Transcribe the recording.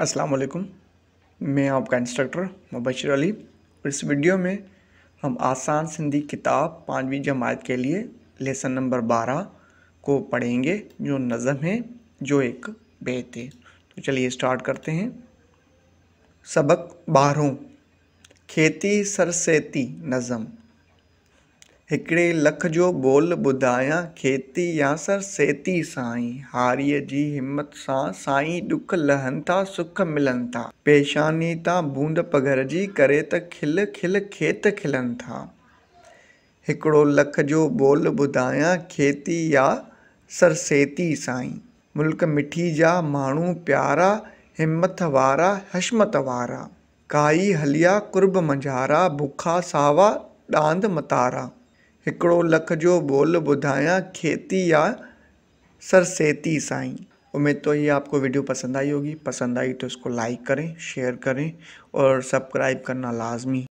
अस्सलाम वालेकुम मैं आपका इंस्ट्रक्टर मुबशर अली इस वीडियो में हम आसान सिंधी किताब पाँचवीं जमात के लिए लेसन नंबर बारह को पढ़ेंगे जो नज़म है जो एक बेत है तो चलिए स्टार्ट करते हैं सबक बारहों खेती सरसेती नज़म हिकिड़े लख जो ॿोल ॿुधायां खेती या सर सेती साईं हारीअ जी हिमत सां साईं ॾुख लहनि था सुख मिलनि था पेशानी तां बूंद पघर जी करे त खिल खिल खेत खिलनि था हिकिड़ो लख जो ॿोल ॿुधायां खेती या सर सेती साईं मुल्क़ मिठी जा माण्हू प्यारा हिमत वारा हशमत वारा काई हलिया कुर्ब मंझारा बुखा सावा डांद मतारा हिकिड़ो लख जो बोल ॿुधायां खेती या सरसेती साईं उम्मीद तो ये आपको वीडियो पसंद आई होगी पसंद आई तो इसको लाइक करें शेयर करें और सब्सक्राइब करना लाजमी